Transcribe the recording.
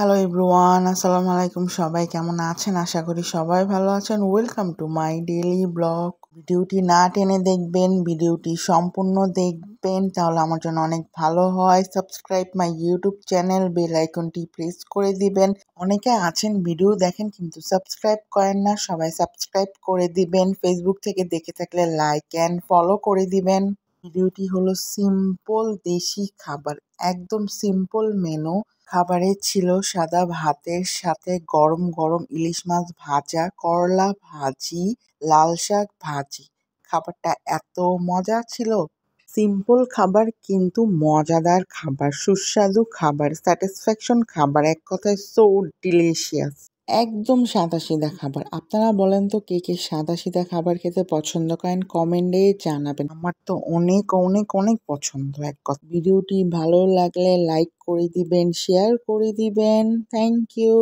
hello everyone আসসালামু আলাইকুম সবাই কেমন আছেন আশা করি সবাই ভালো আছেন welcome to my daily vlog ভিডিওটি না টেনে দেখবেন ভিডিওটি সম্পূর্ণ দেখবেন তাহলে আমার জন্য অনেক ভালো হয় subscribe my YouTube channel bell আইকনটি প্রেস করে দিবেন অনেকে আছেন ভিডিও দেখেন কিন্তু সাবস্ক্রাইব করেন না সবাই সাবস্ক্রাইব করে দিবেন ফেসবুক থেকে দেখে থাকলে লাইক অ্যান্ড ফলো করে দিবেন ভিডিওটি হলো সিম্পল দেশি খাবার একদম সিম্পল মেনু খাবারে ছিল সাদা ভাতের সাথে গরম গরম ইলিশ মাছ ভাজা করলা ভাজি লাল শাক ভাজি খাবারটা এত মজা ছিল সিম্পল খাবার কিন্তু মজাদার খাবার সুস্বাদু খাবার স্যাটিসফ্যাকশন খাবার এক কথায় সো ডিলিশিয়াস একদম সাদাসিধা খাবার আপনারা বলেন তো কে কে সাদা সিদা খাবার খেতে পছন্দ করেন কমেন্টে জানাবেন আমার তো অনেক অনেক অনেক পছন্দ এক কথা ভিডিওটি ভালো লাগলে লাইক করে দিবেন শেয়ার করে দিবেন থ্যাংক ইউ